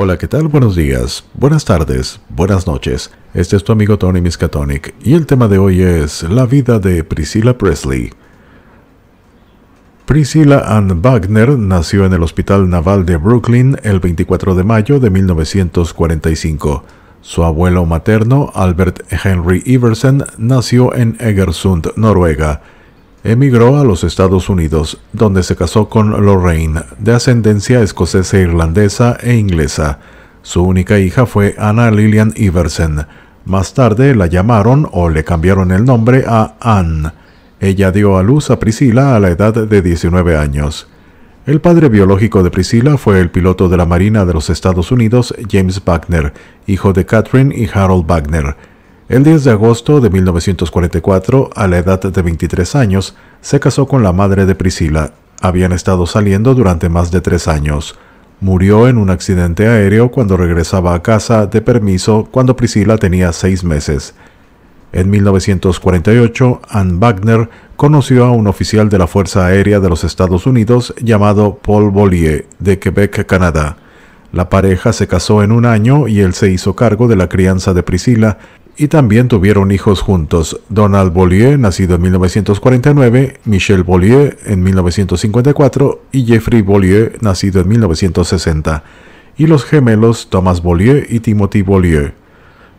Hola, ¿qué tal? Buenos días, buenas tardes, buenas noches. Este es tu amigo Tony Miskatonic y el tema de hoy es la vida de Priscilla Presley. Priscilla Ann Wagner nació en el Hospital Naval de Brooklyn el 24 de mayo de 1945. Su abuelo materno, Albert Henry Iversen, nació en Egersund, Noruega Emigró a los Estados Unidos, donde se casó con Lorraine, de ascendencia escocesa, irlandesa e inglesa. Su única hija fue Anna Lillian Iverson. Más tarde la llamaron o le cambiaron el nombre a Anne. Ella dio a luz a Priscilla a la edad de 19 años. El padre biológico de Priscilla fue el piloto de la Marina de los Estados Unidos, James Wagner, hijo de Catherine y Harold Wagner. El 10 de agosto de 1944, a la edad de 23 años, se casó con la madre de Priscila. Habían estado saliendo durante más de tres años. Murió en un accidente aéreo cuando regresaba a casa de permiso cuando Priscila tenía seis meses. En 1948, Ann Wagner conoció a un oficial de la Fuerza Aérea de los Estados Unidos llamado Paul Bollier, de Quebec, Canadá. La pareja se casó en un año y él se hizo cargo de la crianza de Priscila y también tuvieron hijos juntos, Donald Bollier, nacido en 1949, Michel Bollier en 1954 y Jeffrey Bollier, nacido en 1960, y los gemelos Thomas Bollier y Timothy Bollier.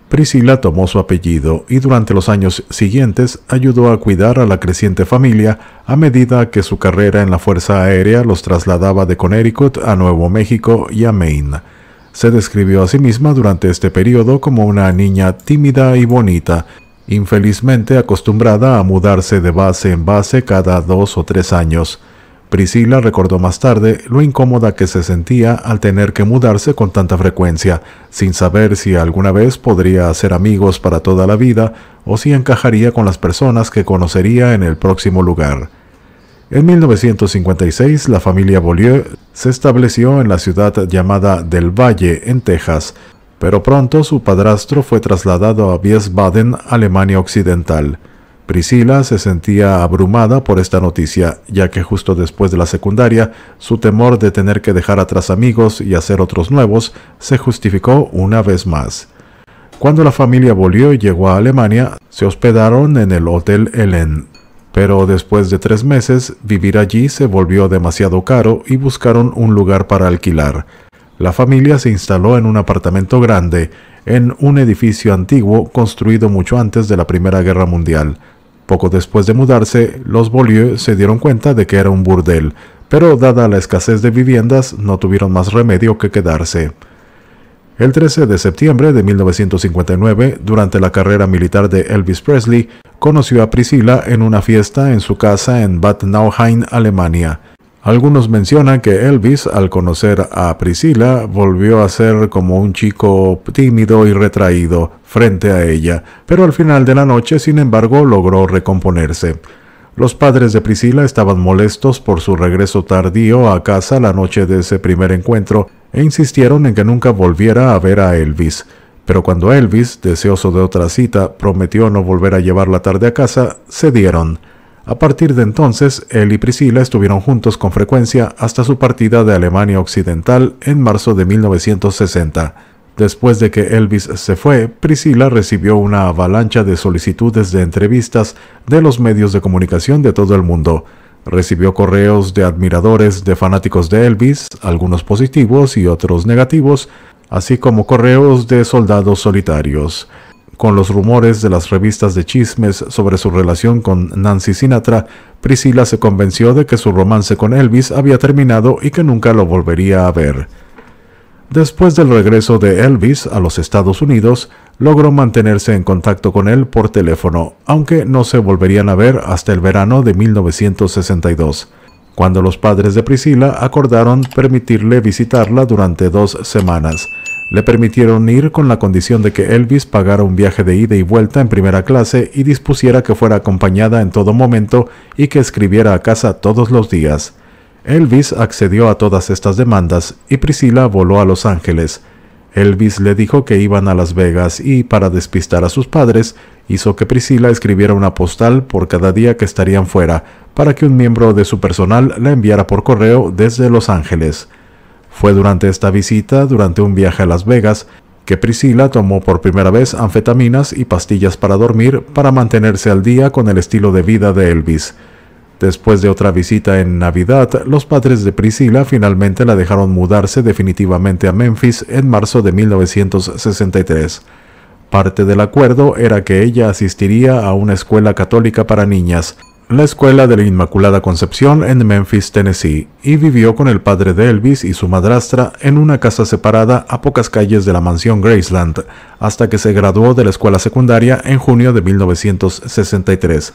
Priscilla tomó su apellido y durante los años siguientes ayudó a cuidar a la creciente familia a medida que su carrera en la Fuerza Aérea los trasladaba de Connecticut a Nuevo México y a Maine. Se describió a sí misma durante este periodo como una niña tímida y bonita, infelizmente acostumbrada a mudarse de base en base cada dos o tres años. Priscila recordó más tarde lo incómoda que se sentía al tener que mudarse con tanta frecuencia, sin saber si alguna vez podría hacer amigos para toda la vida o si encajaría con las personas que conocería en el próximo lugar. En 1956, la familia Beaulieu se estableció en la ciudad llamada Del Valle, en Texas, pero pronto su padrastro fue trasladado a Wiesbaden, Alemania Occidental. Priscila se sentía abrumada por esta noticia, ya que justo después de la secundaria, su temor de tener que dejar atrás amigos y hacer otros nuevos se justificó una vez más. Cuando la familia volvió y llegó a Alemania, se hospedaron en el Hotel Helen, pero después de tres meses vivir allí se volvió demasiado caro y buscaron un lugar para alquilar. La familia se instaló en un apartamento grande, en un edificio antiguo construido mucho antes de la Primera Guerra Mundial. Poco después de mudarse, los Beaulieu se dieron cuenta de que era un burdel, pero dada la escasez de viviendas no tuvieron más remedio que quedarse. El 13 de septiembre de 1959, durante la carrera militar de Elvis Presley, conoció a Priscilla en una fiesta en su casa en Bad Nauheim, Alemania. Algunos mencionan que Elvis, al conocer a Priscilla, volvió a ser como un chico tímido y retraído frente a ella, pero al final de la noche, sin embargo, logró recomponerse. Los padres de Priscila estaban molestos por su regreso tardío a casa la noche de ese primer encuentro, e insistieron en que nunca volviera a ver a Elvis, pero cuando Elvis, deseoso de otra cita, prometió no volver a llevar la tarde a casa, cedieron. A partir de entonces, él y Priscila estuvieron juntos con frecuencia hasta su partida de Alemania Occidental en marzo de 1960. Después de que Elvis se fue, Priscila recibió una avalancha de solicitudes de entrevistas de los medios de comunicación de todo el mundo. Recibió correos de admiradores de fanáticos de Elvis, algunos positivos y otros negativos, así como correos de soldados solitarios. Con los rumores de las revistas de chismes sobre su relación con Nancy Sinatra, Priscila se convenció de que su romance con Elvis había terminado y que nunca lo volvería a ver. Después del regreso de Elvis a los Estados Unidos, logró mantenerse en contacto con él por teléfono, aunque no se volverían a ver hasta el verano de 1962, cuando los padres de Priscila acordaron permitirle visitarla durante dos semanas. Le permitieron ir con la condición de que Elvis pagara un viaje de ida y vuelta en primera clase y dispusiera que fuera acompañada en todo momento y que escribiera a casa todos los días. Elvis accedió a todas estas demandas y Priscila voló a Los Ángeles. Elvis le dijo que iban a Las Vegas y, para despistar a sus padres, hizo que Priscila escribiera una postal por cada día que estarían fuera, para que un miembro de su personal la enviara por correo desde Los Ángeles. Fue durante esta visita, durante un viaje a Las Vegas, que Priscila tomó por primera vez anfetaminas y pastillas para dormir para mantenerse al día con el estilo de vida de Elvis. Después de otra visita en Navidad, los padres de Priscilla finalmente la dejaron mudarse definitivamente a Memphis en marzo de 1963. Parte del acuerdo era que ella asistiría a una escuela católica para niñas, la Escuela de la Inmaculada Concepción en Memphis, Tennessee, y vivió con el padre de Elvis y su madrastra en una casa separada a pocas calles de la mansión Graceland, hasta que se graduó de la escuela secundaria en junio de 1963.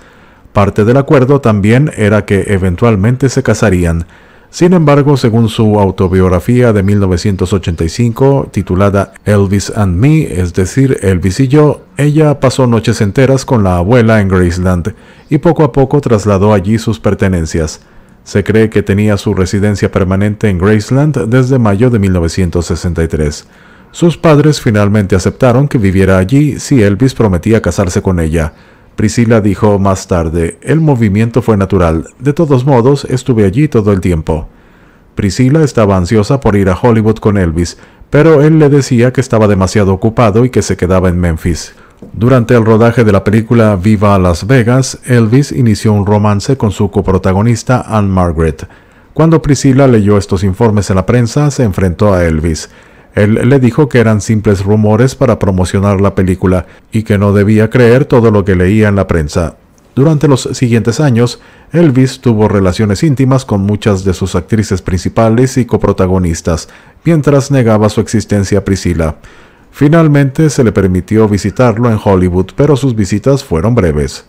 Parte del acuerdo también era que eventualmente se casarían. Sin embargo, según su autobiografía de 1985, titulada Elvis and Me, es decir, Elvis y yo, ella pasó noches enteras con la abuela en Graceland y poco a poco trasladó allí sus pertenencias. Se cree que tenía su residencia permanente en Graceland desde mayo de 1963. Sus padres finalmente aceptaron que viviera allí si Elvis prometía casarse con ella. Priscila dijo más tarde, el movimiento fue natural, de todos modos estuve allí todo el tiempo. Priscila estaba ansiosa por ir a Hollywood con Elvis, pero él le decía que estaba demasiado ocupado y que se quedaba en Memphis. Durante el rodaje de la película Viva Las Vegas, Elvis inició un romance con su coprotagonista Anne Margaret. Cuando Priscila leyó estos informes en la prensa, se enfrentó a Elvis. Él le dijo que eran simples rumores para promocionar la película y que no debía creer todo lo que leía en la prensa. Durante los siguientes años, Elvis tuvo relaciones íntimas con muchas de sus actrices principales y coprotagonistas, mientras negaba su existencia a Priscilla. Finalmente se le permitió visitarlo en Hollywood, pero sus visitas fueron breves.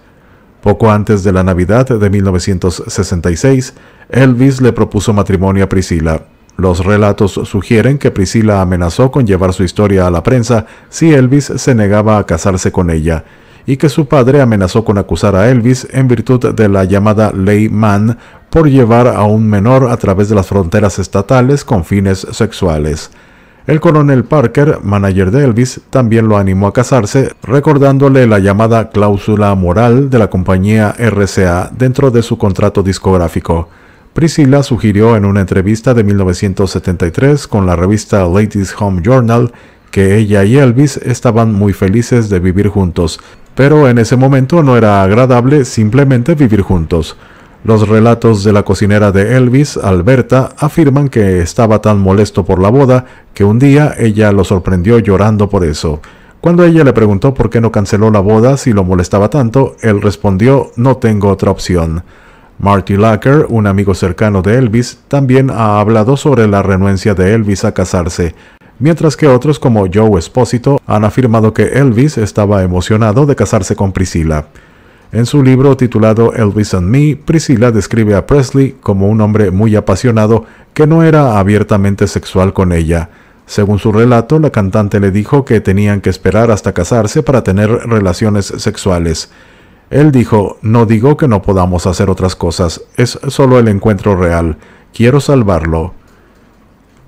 Poco antes de la Navidad de 1966, Elvis le propuso matrimonio a Priscilla. Los relatos sugieren que Priscila amenazó con llevar su historia a la prensa si Elvis se negaba a casarse con ella, y que su padre amenazó con acusar a Elvis en virtud de la llamada Ley Mann por llevar a un menor a través de las fronteras estatales con fines sexuales. El coronel Parker, manager de Elvis, también lo animó a casarse, recordándole la llamada cláusula moral de la compañía RCA dentro de su contrato discográfico. Priscilla sugirió en una entrevista de 1973 con la revista Ladies Home Journal que ella y Elvis estaban muy felices de vivir juntos, pero en ese momento no era agradable simplemente vivir juntos. Los relatos de la cocinera de Elvis, Alberta, afirman que estaba tan molesto por la boda que un día ella lo sorprendió llorando por eso. Cuando ella le preguntó por qué no canceló la boda si lo molestaba tanto, él respondió no tengo otra opción. Marty Lacker, un amigo cercano de Elvis, también ha hablado sobre la renuencia de Elvis a casarse, mientras que otros como Joe Espósito han afirmado que Elvis estaba emocionado de casarse con Priscilla. En su libro titulado Elvis and Me, Priscilla describe a Presley como un hombre muy apasionado que no era abiertamente sexual con ella. Según su relato, la cantante le dijo que tenían que esperar hasta casarse para tener relaciones sexuales. Él dijo, no digo que no podamos hacer otras cosas, es solo el encuentro real, quiero salvarlo.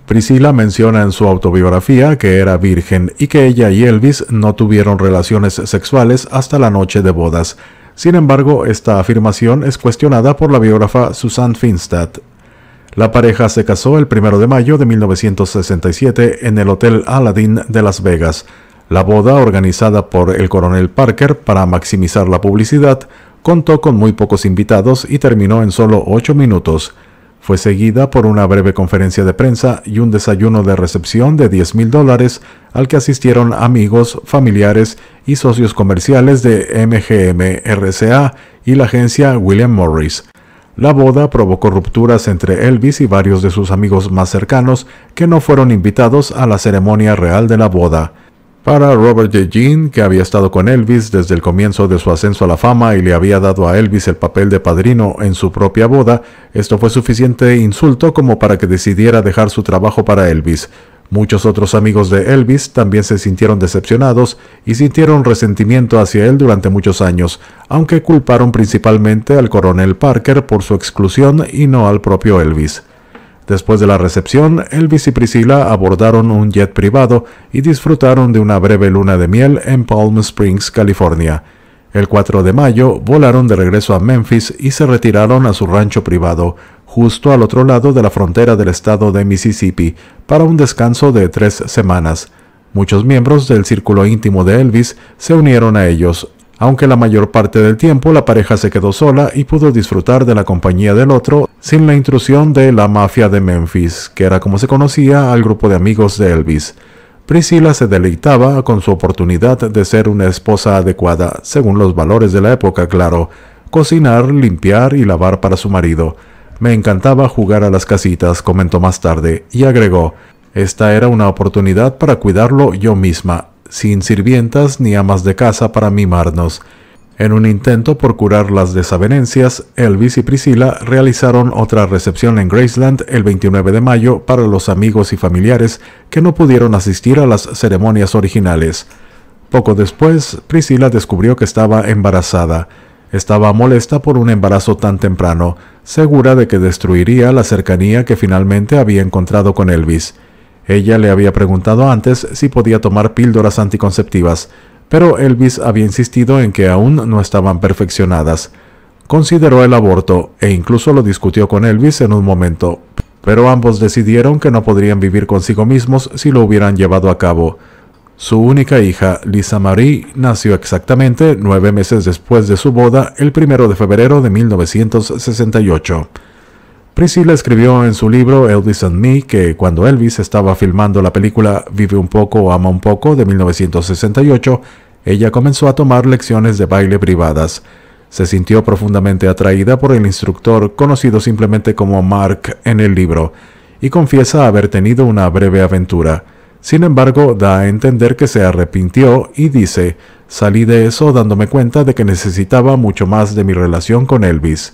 Priscila menciona en su autobiografía que era virgen y que ella y Elvis no tuvieron relaciones sexuales hasta la noche de bodas. Sin embargo, esta afirmación es cuestionada por la biógrafa Susan Finstad. La pareja se casó el 1 de mayo de 1967 en el Hotel Aladdin de Las Vegas. La boda, organizada por el coronel Parker para maximizar la publicidad, contó con muy pocos invitados y terminó en solo ocho minutos. Fue seguida por una breve conferencia de prensa y un desayuno de recepción de 10 mil dólares al que asistieron amigos, familiares y socios comerciales de MGM RCA y la agencia William Morris. La boda provocó rupturas entre Elvis y varios de sus amigos más cercanos que no fueron invitados a la ceremonia real de la boda. Para Robert de Jean, que había estado con Elvis desde el comienzo de su ascenso a la fama y le había dado a Elvis el papel de padrino en su propia boda, esto fue suficiente insulto como para que decidiera dejar su trabajo para Elvis. Muchos otros amigos de Elvis también se sintieron decepcionados y sintieron resentimiento hacia él durante muchos años, aunque culparon principalmente al coronel Parker por su exclusión y no al propio Elvis. Después de la recepción, Elvis y Priscilla abordaron un jet privado y disfrutaron de una breve luna de miel en Palm Springs, California. El 4 de mayo volaron de regreso a Memphis y se retiraron a su rancho privado, justo al otro lado de la frontera del estado de Mississippi, para un descanso de tres semanas. Muchos miembros del círculo íntimo de Elvis se unieron a ellos, aunque la mayor parte del tiempo la pareja se quedó sola y pudo disfrutar de la compañía del otro sin la intrusión de la mafia de Memphis, que era como se conocía al grupo de amigos de Elvis. Priscilla se deleitaba con su oportunidad de ser una esposa adecuada, según los valores de la época, claro, cocinar, limpiar y lavar para su marido. Me encantaba jugar a las casitas, comentó más tarde, y agregó, esta era una oportunidad para cuidarlo yo misma, sin sirvientas ni amas de casa para mimarnos. En un intento por curar las desavenencias, Elvis y Priscilla realizaron otra recepción en Graceland el 29 de mayo para los amigos y familiares que no pudieron asistir a las ceremonias originales. Poco después, Priscilla descubrió que estaba embarazada. Estaba molesta por un embarazo tan temprano, segura de que destruiría la cercanía que finalmente había encontrado con Elvis. Ella le había preguntado antes si podía tomar píldoras anticonceptivas, pero Elvis había insistido en que aún no estaban perfeccionadas. Consideró el aborto e incluso lo discutió con Elvis en un momento, pero ambos decidieron que no podrían vivir consigo mismos si lo hubieran llevado a cabo. Su única hija, Lisa Marie, nació exactamente nueve meses después de su boda el primero de febrero de 1968. Priscilla escribió en su libro Elvis and Me que cuando Elvis estaba filmando la película Vive un poco o ama un poco de 1968, ella comenzó a tomar lecciones de baile privadas. Se sintió profundamente atraída por el instructor conocido simplemente como Mark en el libro y confiesa haber tenido una breve aventura. Sin embargo, da a entender que se arrepintió y dice, salí de eso dándome cuenta de que necesitaba mucho más de mi relación con Elvis.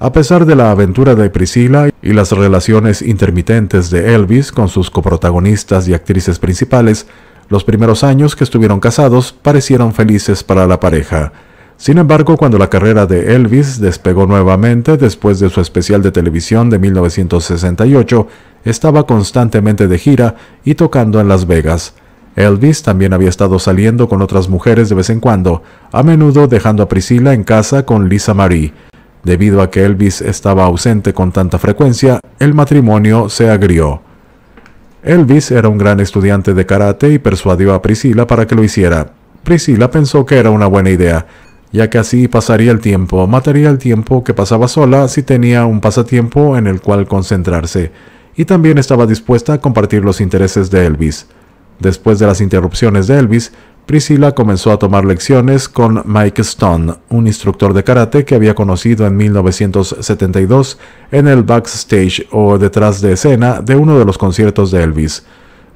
A pesar de la aventura de Priscilla y las relaciones intermitentes de Elvis con sus coprotagonistas y actrices principales, los primeros años que estuvieron casados parecieron felices para la pareja. Sin embargo, cuando la carrera de Elvis despegó nuevamente después de su especial de televisión de 1968, estaba constantemente de gira y tocando en Las Vegas. Elvis también había estado saliendo con otras mujeres de vez en cuando, a menudo dejando a Priscila en casa con Lisa Marie Debido a que Elvis estaba ausente con tanta frecuencia, el matrimonio se agrió. Elvis era un gran estudiante de karate y persuadió a Priscila para que lo hiciera. Priscila pensó que era una buena idea, ya que así pasaría el tiempo, mataría el tiempo que pasaba sola si tenía un pasatiempo en el cual concentrarse, y también estaba dispuesta a compartir los intereses de Elvis. Después de las interrupciones de Elvis, Priscilla comenzó a tomar lecciones con Mike Stone, un instructor de karate que había conocido en 1972 en el backstage o detrás de escena de uno de los conciertos de Elvis.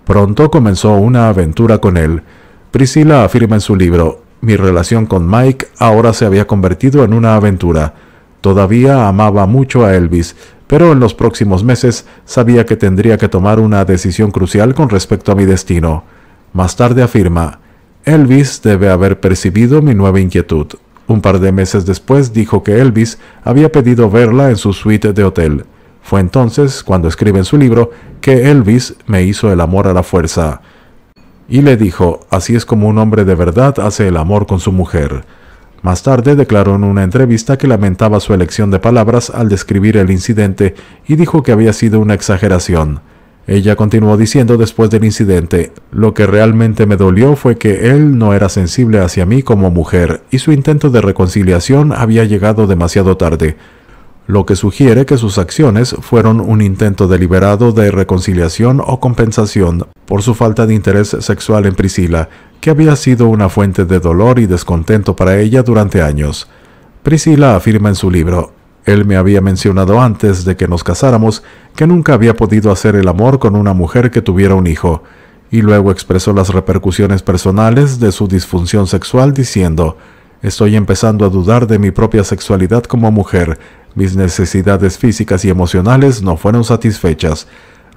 Pronto comenzó una aventura con él. Priscilla afirma en su libro, mi relación con Mike ahora se había convertido en una aventura. Todavía amaba mucho a Elvis, pero en los próximos meses sabía que tendría que tomar una decisión crucial con respecto a mi destino. Más tarde afirma, Elvis debe haber percibido mi nueva inquietud. Un par de meses después dijo que Elvis había pedido verla en su suite de hotel. Fue entonces, cuando escribe en su libro, que Elvis me hizo el amor a la fuerza. Y le dijo, así es como un hombre de verdad hace el amor con su mujer. Más tarde declaró en una entrevista que lamentaba su elección de palabras al describir el incidente y dijo que había sido una exageración. Ella continuó diciendo después del incidente, lo que realmente me dolió fue que él no era sensible hacia mí como mujer y su intento de reconciliación había llegado demasiado tarde, lo que sugiere que sus acciones fueron un intento deliberado de reconciliación o compensación por su falta de interés sexual en Priscila, que había sido una fuente de dolor y descontento para ella durante años. Priscila afirma en su libro, él me había mencionado antes de que nos casáramos que nunca había podido hacer el amor con una mujer que tuviera un hijo, y luego expresó las repercusiones personales de su disfunción sexual diciendo, Estoy empezando a dudar de mi propia sexualidad como mujer, mis necesidades físicas y emocionales no fueron satisfechas.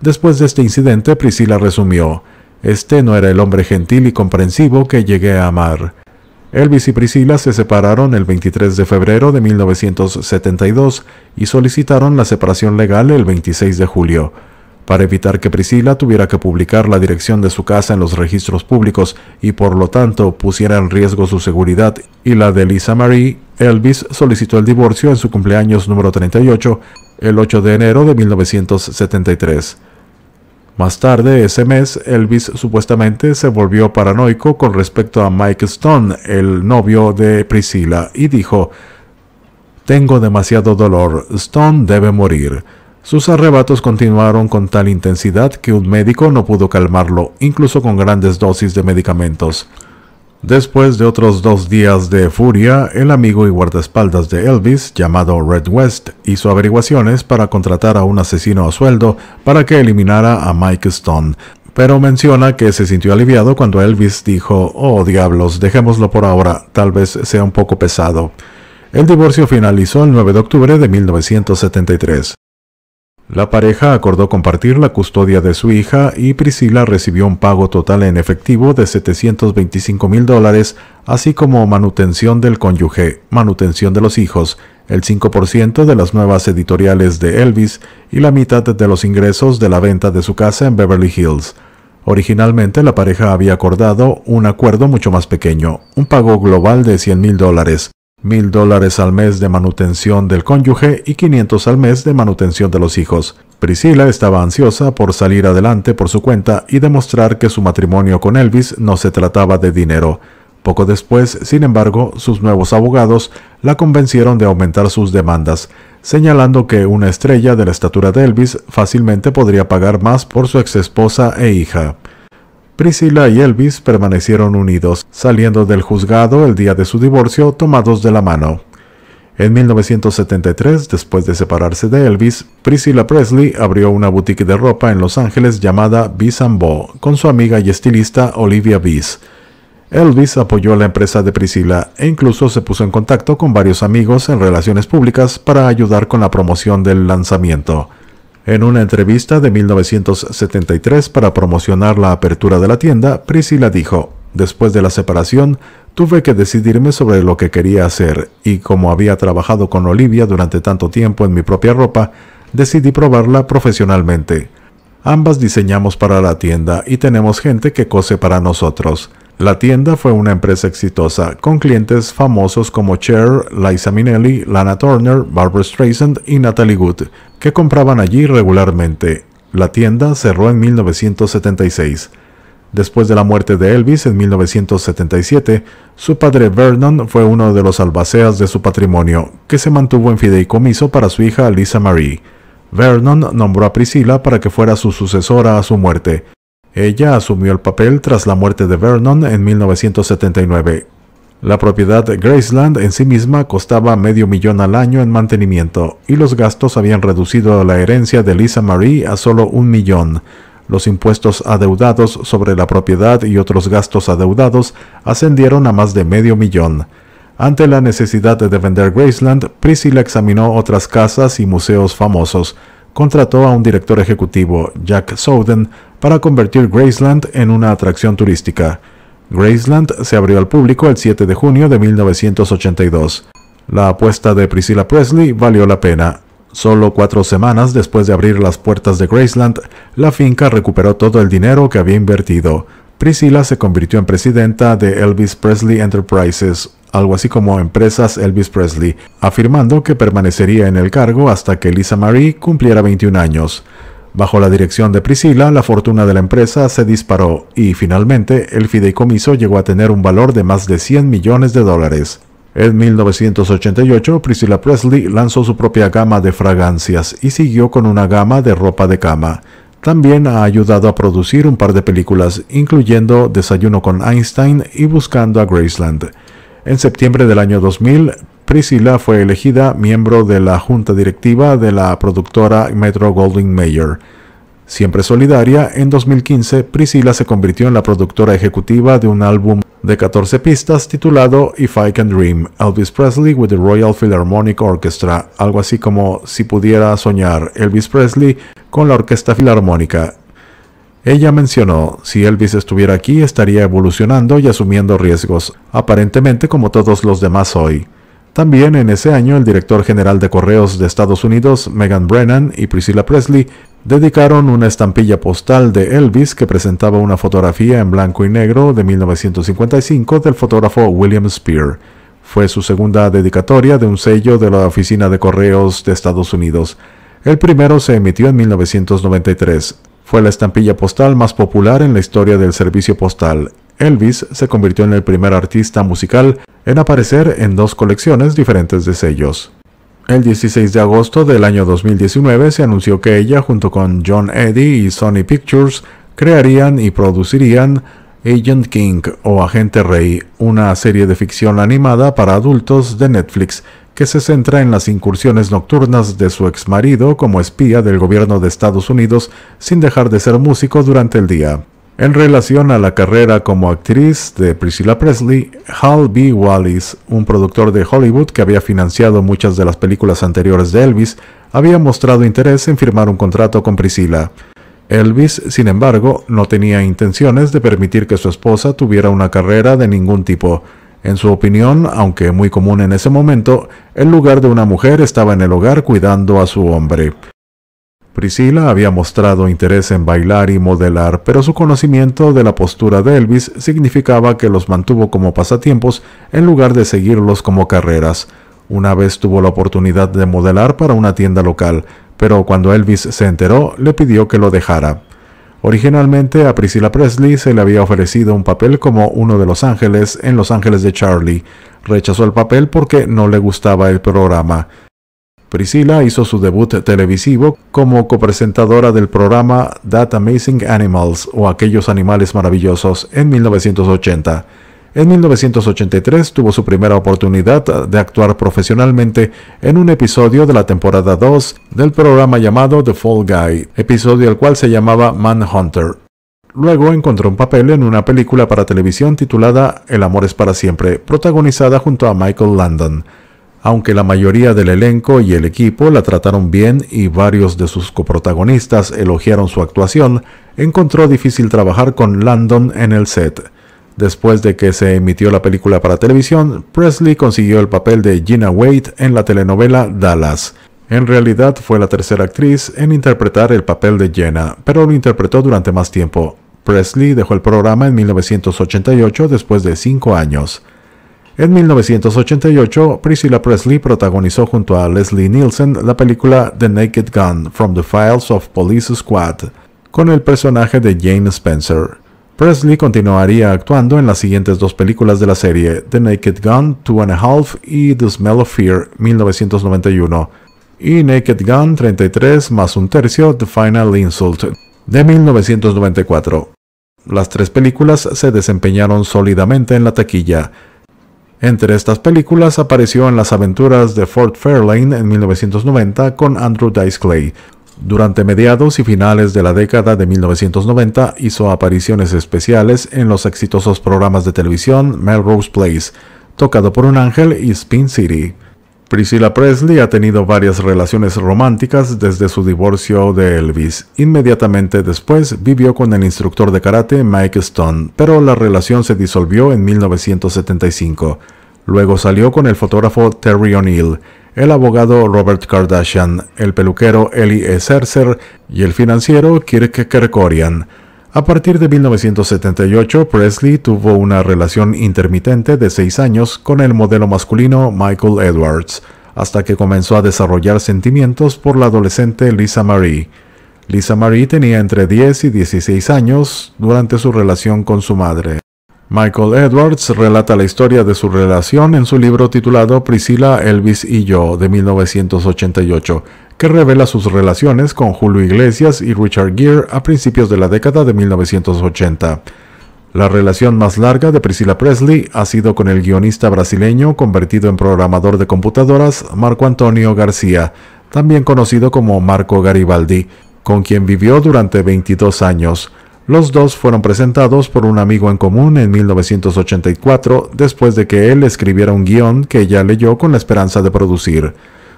Después de este incidente, Priscila resumió, Este no era el hombre gentil y comprensivo que llegué a amar. Elvis y Priscilla se separaron el 23 de febrero de 1972 y solicitaron la separación legal el 26 de julio. Para evitar que Priscilla tuviera que publicar la dirección de su casa en los registros públicos y por lo tanto pusiera en riesgo su seguridad y la de Lisa Marie, Elvis solicitó el divorcio en su cumpleaños número 38, el 8 de enero de 1973. Más tarde ese mes, Elvis supuestamente se volvió paranoico con respecto a Mike Stone, el novio de Priscilla, y dijo, Tengo demasiado dolor, Stone debe morir. Sus arrebatos continuaron con tal intensidad que un médico no pudo calmarlo, incluso con grandes dosis de medicamentos. Después de otros dos días de furia, el amigo y guardaespaldas de Elvis, llamado Red West, hizo averiguaciones para contratar a un asesino a sueldo para que eliminara a Mike Stone, pero menciona que se sintió aliviado cuando Elvis dijo, oh diablos, dejémoslo por ahora, tal vez sea un poco pesado. El divorcio finalizó el 9 de octubre de 1973. La pareja acordó compartir la custodia de su hija y Priscila recibió un pago total en efectivo de 725 mil dólares, así como manutención del cónyuge, manutención de los hijos, el 5% de las nuevas editoriales de Elvis y la mitad de los ingresos de la venta de su casa en Beverly Hills. Originalmente la pareja había acordado un acuerdo mucho más pequeño, un pago global de 100 mil dólares, mil dólares al mes de manutención del cónyuge y 500 al mes de manutención de los hijos. Priscila estaba ansiosa por salir adelante por su cuenta y demostrar que su matrimonio con Elvis no se trataba de dinero. Poco después, sin embargo, sus nuevos abogados la convencieron de aumentar sus demandas, señalando que una estrella de la estatura de Elvis fácilmente podría pagar más por su exesposa e hija. Priscilla y Elvis permanecieron unidos, saliendo del juzgado el día de su divorcio tomados de la mano. En 1973, después de separarse de Elvis, Priscilla Presley abrió una boutique de ropa en Los Ángeles llamada Bo con su amiga y estilista Olivia Bees. Elvis apoyó la empresa de Priscilla e incluso se puso en contacto con varios amigos en relaciones públicas para ayudar con la promoción del lanzamiento. En una entrevista de 1973 para promocionar la apertura de la tienda, la dijo, Después de la separación, tuve que decidirme sobre lo que quería hacer y como había trabajado con Olivia durante tanto tiempo en mi propia ropa, decidí probarla profesionalmente. Ambas diseñamos para la tienda y tenemos gente que cose para nosotros. La tienda fue una empresa exitosa, con clientes famosos como Cher, Liza Minnelli, Lana Turner, Barbara Streisand y Natalie Wood, que compraban allí regularmente. La tienda cerró en 1976. Después de la muerte de Elvis en 1977, su padre Vernon fue uno de los albaceas de su patrimonio, que se mantuvo en fideicomiso para su hija Lisa Marie. Vernon nombró a Priscilla para que fuera su sucesora a su muerte. Ella asumió el papel tras la muerte de Vernon en 1979, la propiedad Graceland en sí misma costaba medio millón al año en mantenimiento y los gastos habían reducido la herencia de Lisa Marie a solo un millón. Los impuestos adeudados sobre la propiedad y otros gastos adeudados ascendieron a más de medio millón. Ante la necesidad de vender Graceland, Priscilla examinó otras casas y museos famosos. Contrató a un director ejecutivo, Jack Soden, para convertir Graceland en una atracción turística. Graceland se abrió al público el 7 de junio de 1982. La apuesta de Priscilla Presley valió la pena. Solo cuatro semanas después de abrir las puertas de Graceland, la finca recuperó todo el dinero que había invertido. Priscilla se convirtió en presidenta de Elvis Presley Enterprises, algo así como Empresas Elvis Presley, afirmando que permanecería en el cargo hasta que Lisa Marie cumpliera 21 años. Bajo la dirección de Priscilla, la fortuna de la empresa se disparó y finalmente el fideicomiso llegó a tener un valor de más de 100 millones de dólares. En 1988, Priscilla Presley lanzó su propia gama de fragancias y siguió con una gama de ropa de cama. También ha ayudado a producir un par de películas, incluyendo Desayuno con Einstein y Buscando a Graceland. En septiembre del año 2000, Priscilla fue elegida miembro de la junta directiva de la productora Metro Goldwyn Mayer. Siempre solidaria, en 2015 Priscilla se convirtió en la productora ejecutiva de un álbum de 14 pistas titulado If I Can Dream, Elvis Presley with the Royal Philharmonic Orchestra, algo así como Si pudiera soñar Elvis Presley con la Orquesta Filarmónica. Ella mencionó, si Elvis estuviera aquí estaría evolucionando y asumiendo riesgos, aparentemente como todos los demás hoy. También en ese año, el director general de correos de Estados Unidos, Megan Brennan y Priscilla Presley, dedicaron una estampilla postal de Elvis que presentaba una fotografía en blanco y negro de 1955 del fotógrafo William Spear. Fue su segunda dedicatoria de un sello de la Oficina de Correos de Estados Unidos. El primero se emitió en 1993. Fue la estampilla postal más popular en la historia del servicio postal Elvis se convirtió en el primer artista musical en aparecer en dos colecciones diferentes de sellos. El 16 de agosto del año 2019 se anunció que ella junto con John Eddy y Sony Pictures crearían y producirían Agent King o Agente Rey, una serie de ficción animada para adultos de Netflix que se centra en las incursiones nocturnas de su exmarido como espía del gobierno de Estados Unidos sin dejar de ser músico durante el día. En relación a la carrera como actriz de Priscilla Presley, Hal B. Wallis, un productor de Hollywood que había financiado muchas de las películas anteriores de Elvis, había mostrado interés en firmar un contrato con Priscilla. Elvis, sin embargo, no tenía intenciones de permitir que su esposa tuviera una carrera de ningún tipo. En su opinión, aunque muy común en ese momento, el lugar de una mujer estaba en el hogar cuidando a su hombre. Priscila había mostrado interés en bailar y modelar, pero su conocimiento de la postura de Elvis significaba que los mantuvo como pasatiempos en lugar de seguirlos como carreras. Una vez tuvo la oportunidad de modelar para una tienda local, pero cuando Elvis se enteró le pidió que lo dejara. Originalmente a Priscilla Presley se le había ofrecido un papel como uno de Los Ángeles en Los Ángeles de Charlie. Rechazó el papel porque no le gustaba el programa. Priscilla hizo su debut televisivo como copresentadora del programa That Amazing Animals o Aquellos Animales Maravillosos en 1980. En 1983 tuvo su primera oportunidad de actuar profesionalmente en un episodio de la temporada 2 del programa llamado The Fall Guy, episodio al cual se llamaba Manhunter. Luego encontró un papel en una película para televisión titulada El amor es para siempre, protagonizada junto a Michael Landon aunque la mayoría del elenco y el equipo la trataron bien y varios de sus coprotagonistas elogiaron su actuación, encontró difícil trabajar con Landon en el set. Después de que se emitió la película para televisión, Presley consiguió el papel de Gina Wade en la telenovela Dallas. En realidad fue la tercera actriz en interpretar el papel de Jenna, pero lo interpretó durante más tiempo. Presley dejó el programa en 1988 después de cinco años. En 1988, Priscilla Presley protagonizó junto a Leslie Nielsen la película The Naked Gun From the Files of Police Squad, con el personaje de Jane Spencer. Presley continuaría actuando en las siguientes dos películas de la serie, The Naked Gun Two and a Half y The Smell of Fear 1991, y Naked Gun 33 más un tercio The Final Insult de 1994. Las tres películas se desempeñaron sólidamente en la taquilla, entre estas películas apareció en Las aventuras de Fort Fairlane en 1990 con Andrew Dice Clay. Durante mediados y finales de la década de 1990 hizo apariciones especiales en los exitosos programas de televisión Melrose Place, Tocado por un Ángel y Spin City. Priscilla Presley ha tenido varias relaciones románticas desde su divorcio de Elvis. Inmediatamente después vivió con el instructor de karate Mike Stone, pero la relación se disolvió en 1975. Luego salió con el fotógrafo Terry O'Neill, el abogado Robert Kardashian, el peluquero Ellie esser y el financiero Kirk Kerkorian. A partir de 1978, Presley tuvo una relación intermitente de seis años con el modelo masculino Michael Edwards, hasta que comenzó a desarrollar sentimientos por la adolescente Lisa Marie. Lisa Marie tenía entre 10 y 16 años durante su relación con su madre. Michael Edwards relata la historia de su relación en su libro titulado Priscila, Elvis y yo de 1988, que revela sus relaciones con Julio Iglesias y Richard Gere a principios de la década de 1980. La relación más larga de Priscila Presley ha sido con el guionista brasileño convertido en programador de computadoras Marco Antonio García, también conocido como Marco Garibaldi, con quien vivió durante 22 años. Los dos fueron presentados por un amigo en común en 1984 después de que él escribiera un guión que ella leyó con la esperanza de producir.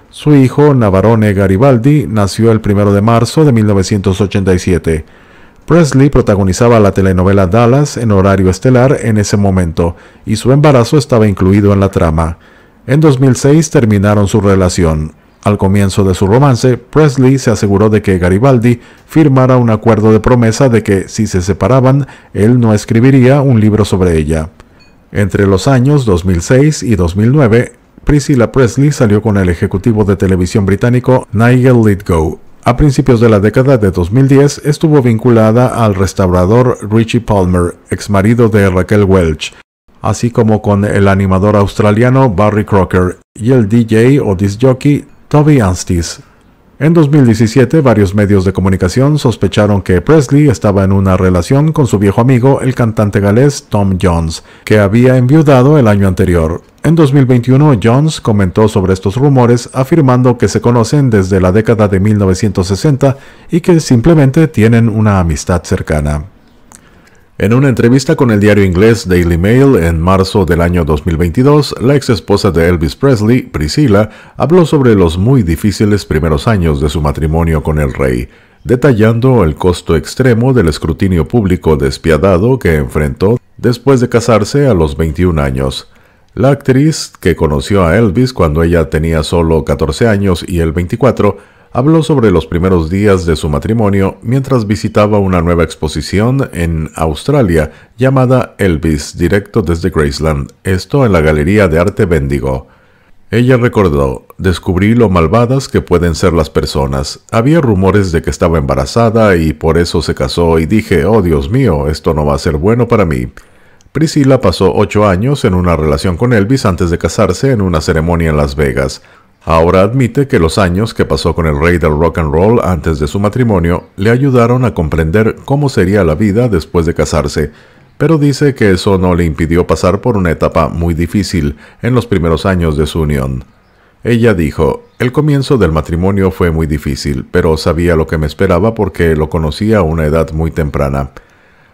Su hijo, Navarone Garibaldi, nació el 1 de marzo de 1987. Presley protagonizaba la telenovela Dallas en horario estelar en ese momento, y su embarazo estaba incluido en la trama. En 2006 terminaron su relación. Al comienzo de su romance, Presley se aseguró de que Garibaldi firmara un acuerdo de promesa de que si se separaban, él no escribiría un libro sobre ella. Entre los años 2006 y 2009, Priscilla Presley salió con el ejecutivo de televisión británico Nigel Lidgow. A principios de la década de 2010 estuvo vinculada al restaurador Richie Palmer, exmarido de Raquel Welch, así como con el animador australiano Barry Crocker y el DJ o disc jockey Toby Anstis. En 2017, varios medios de comunicación sospecharon que Presley estaba en una relación con su viejo amigo, el cantante galés Tom Jones, que había enviudado el año anterior. En 2021, Jones comentó sobre estos rumores afirmando que se conocen desde la década de 1960 y que simplemente tienen una amistad cercana. En una entrevista con el diario inglés Daily Mail en marzo del año 2022, la ex esposa de Elvis Presley, Priscilla, habló sobre los muy difíciles primeros años de su matrimonio con el rey, detallando el costo extremo del escrutinio público despiadado que enfrentó después de casarse a los 21 años. La actriz, que conoció a Elvis cuando ella tenía solo 14 años y él 24, habló sobre los primeros días de su matrimonio mientras visitaba una nueva exposición en Australia llamada Elvis, directo desde Graceland, esto en la Galería de Arte Bendigo. Ella recordó, descubrí lo malvadas que pueden ser las personas. Había rumores de que estaba embarazada y por eso se casó y dije, oh Dios mío, esto no va a ser bueno para mí. Priscilla pasó ocho años en una relación con Elvis antes de casarse en una ceremonia en Las Vegas. Ahora admite que los años que pasó con el rey del rock and roll antes de su matrimonio le ayudaron a comprender cómo sería la vida después de casarse, pero dice que eso no le impidió pasar por una etapa muy difícil en los primeros años de su unión. Ella dijo, el comienzo del matrimonio fue muy difícil, pero sabía lo que me esperaba porque lo conocía a una edad muy temprana.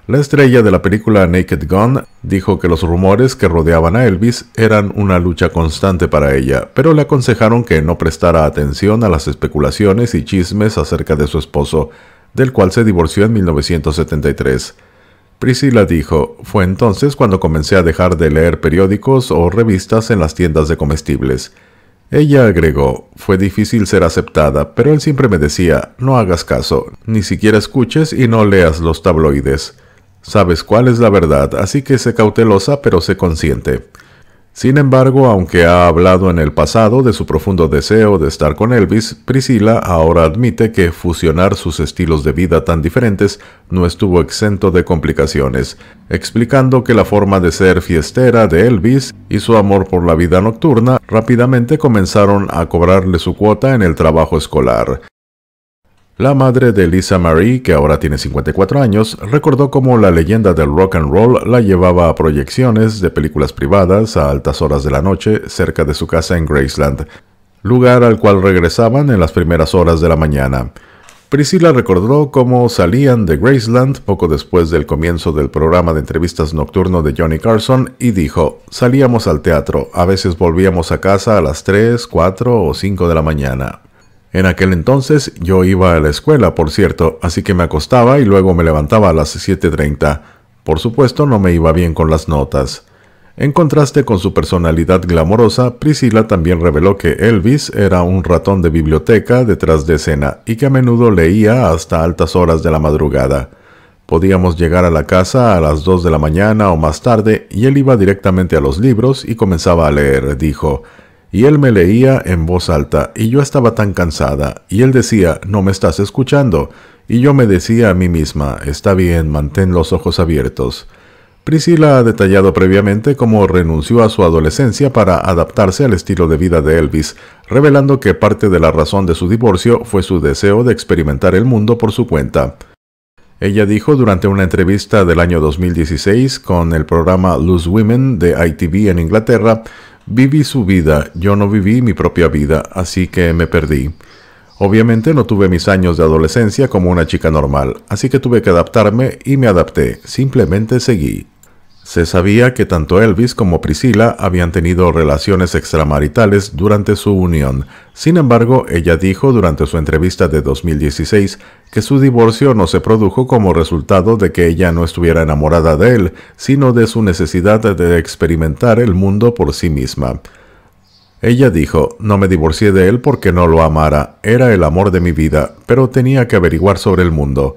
La estrella de la película Naked Gun dijo que los rumores que rodeaban a Elvis eran una lucha constante para ella, pero le aconsejaron que no prestara atención a las especulaciones y chismes acerca de su esposo, del cual se divorció en 1973. Priscila dijo, fue entonces cuando comencé a dejar de leer periódicos o revistas en las tiendas de comestibles. Ella agregó, fue difícil ser aceptada, pero él siempre me decía, no hagas caso, ni siquiera escuches y no leas los tabloides. Sabes cuál es la verdad, así que sé cautelosa pero sé consciente. Sin embargo, aunque ha hablado en el pasado de su profundo deseo de estar con Elvis, Priscila ahora admite que fusionar sus estilos de vida tan diferentes no estuvo exento de complicaciones, explicando que la forma de ser fiestera de Elvis y su amor por la vida nocturna rápidamente comenzaron a cobrarle su cuota en el trabajo escolar. La madre de Lisa Marie, que ahora tiene 54 años, recordó cómo la leyenda del rock and roll la llevaba a proyecciones de películas privadas a altas horas de la noche cerca de su casa en Graceland, lugar al cual regresaban en las primeras horas de la mañana. Priscilla recordó cómo salían de Graceland poco después del comienzo del programa de entrevistas nocturno de Johnny Carson y dijo, salíamos al teatro, a veces volvíamos a casa a las 3, 4 o 5 de la mañana. En aquel entonces yo iba a la escuela, por cierto, así que me acostaba y luego me levantaba a las 7.30. Por supuesto, no me iba bien con las notas. En contraste con su personalidad glamorosa, Priscila también reveló que Elvis era un ratón de biblioteca detrás de escena y que a menudo leía hasta altas horas de la madrugada. Podíamos llegar a la casa a las 2 de la mañana o más tarde y él iba directamente a los libros y comenzaba a leer, dijo y él me leía en voz alta y yo estaba tan cansada y él decía, no me estás escuchando y yo me decía a mí misma, está bien, mantén los ojos abiertos. Priscila ha detallado previamente cómo renunció a su adolescencia para adaptarse al estilo de vida de Elvis, revelando que parte de la razón de su divorcio fue su deseo de experimentar el mundo por su cuenta. Ella dijo durante una entrevista del año 2016 con el programa Loose Women de ITV en Inglaterra, Viví su vida, yo no viví mi propia vida, así que me perdí. Obviamente no tuve mis años de adolescencia como una chica normal, así que tuve que adaptarme y me adapté, simplemente seguí. Se sabía que tanto Elvis como Priscila habían tenido relaciones extramaritales durante su unión. Sin embargo, ella dijo durante su entrevista de 2016 que su divorcio no se produjo como resultado de que ella no estuviera enamorada de él, sino de su necesidad de experimentar el mundo por sí misma. Ella dijo, no me divorcié de él porque no lo amara, era el amor de mi vida, pero tenía que averiguar sobre el mundo.